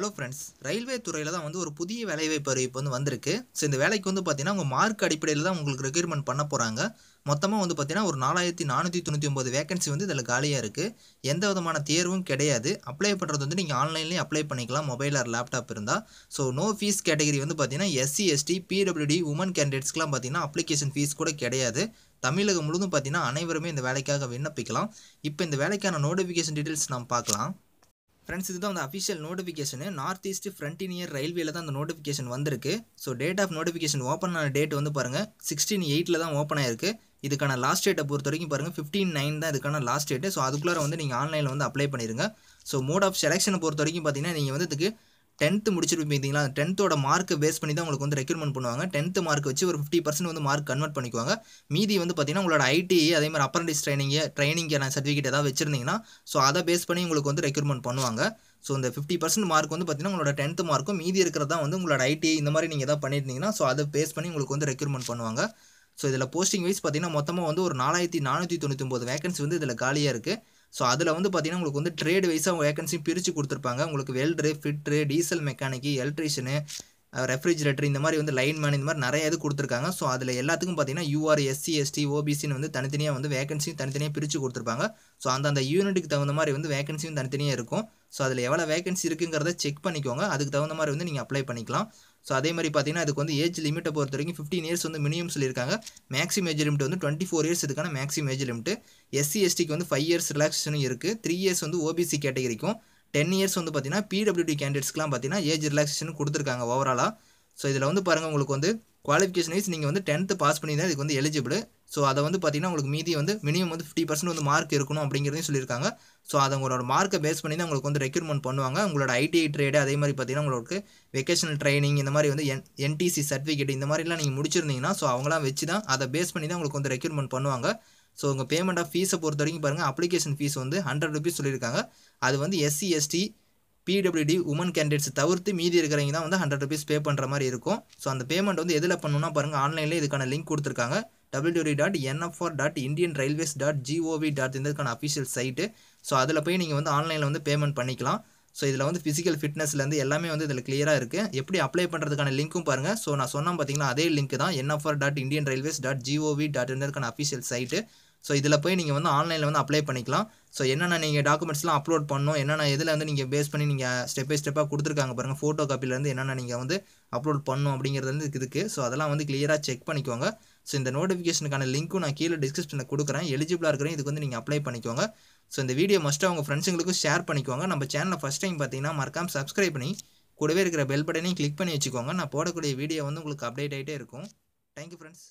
hello friends railway துறையில் தான் வந்து ஒரு புதிய வேலைவாய்ப்பு அறிவிப்பு வந்து வந்திருக்கு ஸோ இந்த வேலைக்கு வந்து பார்த்தீங்கன்னா உங்கள் மார்க் அடிப்படையில் தான் உங்களுக்கு ரெக்யூர்மெண்ட் பண்ண போகிறாங்க மொத்தமாக வந்து பார்த்தீங்கன்னா ஒரு நாலாயிரத்தி நானூற்றி தொண்ணூற்றி ஒம்பது வேகன்சி வந்து இதில் காலியாக இருக்குது எந்த விதமான தேர்வும் கிடையாது அப்ளை பண்ணுறது வந்து நீங்கள் ஆன்லைன்லேயும் அப்ளை பண்ணிக்கலாம் மொபைல் ஆர் லேப்டாப் இருந்தால் ஸோ நோ ஃபீஸ் கேட்டகரி வந்து பார்த்தீங்கன்னா எஸ்சி எஸ்டி பிடபிள்யூடி உமன் கேண்டிடேட்ஸ்க்கெலாம் பார்த்தீங்கன்னா அப்ளிகேஷன் ஃபீஸ் கூட கிடையாது தமிழகம் முழுதும் பார்த்தீங்கன்னா அனைவருமே இந்த வேலைக்காக விண்ணப்பிக்கலாம் இப்போ இந்த வேலைக்கான நோட்டிஃபிகேஷன் டீட்டெயில்ஸ் நம்ம பார்க்கலாம் ஃப்ரெண்ட்ஸ் இதுதான் அந்த official notification North East Frontier ரயில்வேல தான் அந்த நோட்டிஃபிகேஷன் வந்திருக்கு so date of notification open ஆன டேட் வந்து பாருங்கள் சிக்ஸ்டீன் எயிட்டில் தான் ஓப்பன் ஆயிருக்கு இதுக்கான லாஸ்ட் டேட்டை பொறுத்த வரைக்கும் பாருங்கள் ஃபிஃப்டீன் நைன் தான் இதுக்கான லாஸ்ட் டேட்டு ஸோ அதுக்குள்ளே வந்து நீங்கள் ஆன்லைனில் வந்து அப்ளை பண்ணிடுங்க ஸோ மோட் ஆஃப் செலெக்ஷனை பொறுத்த வரைக்கும் பார்த்தீங்கன்னா நீங்கள் வந்து இதுக்கு டென்த்து முடிச்சுட்டு பார்த்தீங்களா டென்த்தோட மார்க்கை பேஸ் பண்ணி தான் உங்களுக்கு வந்து ரெக்யூர்மெண்ட் பண்ணுவாங்க டென்த்து மார்க் வச்சு ஒரு ஃபிஃப்டி பர்சன்ட் வந்து மார்க் கன்வெர்ட் பண்ணிக்குவாங்க மீதி வந்து பார்த்தீங்கன்னா உங்களோட ஐடி e, அதே மாதிரி அப்ரண்டிஸ் ட்ரைனிங் ட்ரைனிங்கான சர்டிஃபிகேட் ஏதாவது வச்சிருந்தீங்கன்னா ஸோ அதை பேஸ் பண்ணி உங்களுக்கு வந்து ரெக்யூர்மெண்ட் பண்ணுவாங்க ஸோ இந்த ஃபிஃப்டி பர்சன்ட் மார்க் வந்து பார்த்தீங்கன்னா உங்களோட டென்த்து மார்க்கும் மீதி இருக்கிறதா வந்து உங்களோட ஐடி e, இந்த மாதிரி நீங்கள் எதாவது பண்ணியிருந்தீங்கன்னா ஸோ அதை பேஸ் பண்ணி உங்களுக்கு வந்து ரெக்யூர்மெண்ட் பண்ணுவாங்க ஸோ இதில் போஸ்டிங் வைஸ் பார்த்தீங்கன்னா மொத்தமாக வந்து ஒரு நாலாயிரத்தி நானூற்றி தொண்ணூற்றி ஒம்பது வேகன்சி வந்து இதில் காலியாக இருக்குது ஸோ அதில் வந்து பார்த்தீங்கன்னா உங்களுக்கு வந்து ட்ரேடு வைஸாக அவங்க வேகன்சியும் பிரித்து கொடுத்துருப்பாங்க உங்களுக்கு welder fitter diesel mechanic electrician refrigerator இந்த மாதிரி வந்து லைன்மேன் இந்த மாதிரி நிறைய இது கொடுத்துருக்காங்க ஸோ அதில் எல்லாத்துக்கும் பார்த்தீங்கன்னா யூஆர் எஸ்சி எஸ்டி ஓபிசின்னு வந்து தனித்தனியாக வந்து வேகன்சியும் தனித்தனியாக பிரித்து கொடுத்துருப்பாங்க ஸோ அந்தந்த யூனிட்டுக்கு தகுந்த மாதிரி வந்து வேகன்சியும் தனித்தனியாக இருக்கும் ஸோ அதில் எவ்வளோ வேகன்சி இருக்குங்கிறத செக் பண்ணிக்கோங்க அதுக்கு தகுந்த மாதிரி வந்து நீங்கள் அப்ளை பண்ணிக்கலாம் ஸோ அதே மாதிரி பார்த்தீங்கன்னா அதுக்கு வந்து ஏஜ் லிமிட்டை பொறுத்த வரைக்கும் ஃபிஃப்டீன் இயர்ஸ் வந்து மினிமம் சொல்லியிருக்காங்க மேக்ஸிமம் ஏஜ் லிமிட் வந்து டுவெண்ட்டி ஃபோர் இயர்ஸ் இதுக்கான மேக்ஸிமம் ஏஜ் லிமிட் எஸ்சி எஸ்டிக்கு வந்து ஃபைவ் இயர்ஸ் ரிலாக்ஸேஷனும் இருக்குது த்ரீ இயர்ஸ் வந்து ஓபிசி கேட்டகரிக்கும் டென் இயர்ஸ் வந்து பார்த்தீங்கன்னா பிடபிள்யூடி கேண்டிடேட்ஸ்க்குலாம் பார்த்தீங்கன்னா ஏஜ் ரிலாக்ஸேஷன் கொடுத்துருக்காங்க ஓவராலாக ஸோ இதில் வந்து பாருங்கள் உங்களுக்கு வந்து குவாலிஃபிகேஷன் வைஸ் நீங்கள் வந்து டென்த்து பாஸ் பண்ணி தான் இதுக்கு வந்து எலிஜிபிள் ஸோ அதை வந்து பார்த்தீங்கன்னா உங்களுக்கு மீதி வந்து மினிமம் வந்து ஃபிஃப்டி பர்சன்ட் வந்து மார்க் இருக்கணும் அப்படிங்கிறதையும் சொல்லியிருக்காங்க ஸோ அதை உங்களோட மார்க்கை பேஸ் பண்ணி தான் உங்களுக்கு வந்து ரெக்யூர்மெண்ட் பண்ணுவாங்க உங்களோட ஐடிஐ ட்ரேடு அதே மாதிரி பார்த்தீங்கன்னா உங்களுக்கு வெக்கேஷனல் ட்ரைனிங் இந்த மாதிரி வந்து என் என்டிசி சர்டிஃபிகேட் இந்த மாதிரிலாம் நீங்கள் முடிச்சிருந்தீங்கன்னா ஸோ அவங்களாம் வச்சு தான் அதை பேஸ் பண்ணி தான் உங்களுக்கு வந்து ரெக்யூர்மெண்ட் பண்ணுவாங்க ஸோ உங்கள் பேமெண்ட் ஆஃப் ஃபீஸை பொறுத்த வரைக்கும் பாருங்கள் அப்ளிகேஷன் ஃபீஸ் வந்து ஹண்ட்ரட் ருபீஸ் சொல்லியிருக்காங்க அது வந்து SC ST PWD women candidates தவிர்த்து மீதி இருக்கிறவங்க தான் வந்து ஹண்ட்ரட் ருபீஸ் பே பண்ணுற மாதிரி இருக்கும் ஸோ அந்த பேமெண்ட் வந்து எதில் பண்ணணும்னா பாருங்கள் ஆன்லைனில் இதுக்கான லிங்க் கொடுத்துருக்காங்க W dot NFR dot Indian Railways dot GOV dot இதுக்கான அஃபிஷியல் சைட்டு ஸோ அதில் போய் நீங்கள் வந்து ஆன்லைனில் வந்து பேமெண்ட் பண்ணிக்கலாம் ஸோ இதில் வந்து ஃபிசிக்கல் ஃபிட்னஸ்லேருந்து எல்லாமே வந்து இதில் கிளியராக இருக்குது எப்படி அப்ளை பண்ணுறதுக்கான லிங்க்கும் பாருங்கள் ஸோ நான் சொன்னால் பார்த்தீங்கன்னா அதே லிங்க் தான் NFR dot Indian Railways dot GOV dot இருந்ததுக்கான அஃபிஷியல் சைட்டு ஸோ இதில் போய் நீங்கள் வந்து ஆன்லைனில் வந்து அப்ளை பண்ணிக்கலாம் ஸோ என்னென்ன நீங்கள் டாக்குமெண்ட்ஸ்லாம் அப்லோட் பண்ணணும் என்னென்ன இதில் வந்து நீங்கள் பேஸ் பண்ணி நீங்கள் ஸ்டெப் பை ஸ்டெப்பாக கொடுத்துருக்காங்க பாருங்கள் ஃபோட்டோ காப்பிலேருந்து என்னென்ன நீங்கள் வந்து அப்லோட் பண்ணணும் அப்படிங்கிறது வந்து இதுக்கு ஸோ அதெல்லாம் வந்து கிளியராக செக் பண்ணிக்கோங்க ஸோ இந்த நோட்டிஃபிகேஷனுக்கான லிங்க்கும் நான் கீழே டிஸ்கிரிப்ஷனில் கொடுக்குறேன் எலிஜிபிளாக இருக்கிறேன் இதுக்கு வந்து நீங்கள் அப்ளை பண்ணிக்கோங்க ஸோ இந்த வீடியோ மஸ்ட்டாக உங்கள் ஃப்ரெண்ட்ஸுங்களுக்கும் ஷேர் பண்ணிக்கோங்க நம்ம சேனலில் ஃபஸ்ட் டைம் பார்த்தீங்கன்னா மறக்காமல் சப்ஸ்கிரைப் பண்ணி கூடவே இருக்கிற பெல் பட்டனையும் கிளிக் பண்ணி வச்சுக்கோங்க நான் போடக்கூடிய வீடியோ வந்து உங்களுக்கு அப்டேட் ஆகிட்டே இருக்கும் தேங்க்யூ ஃப்ரெண்ட்ஸ்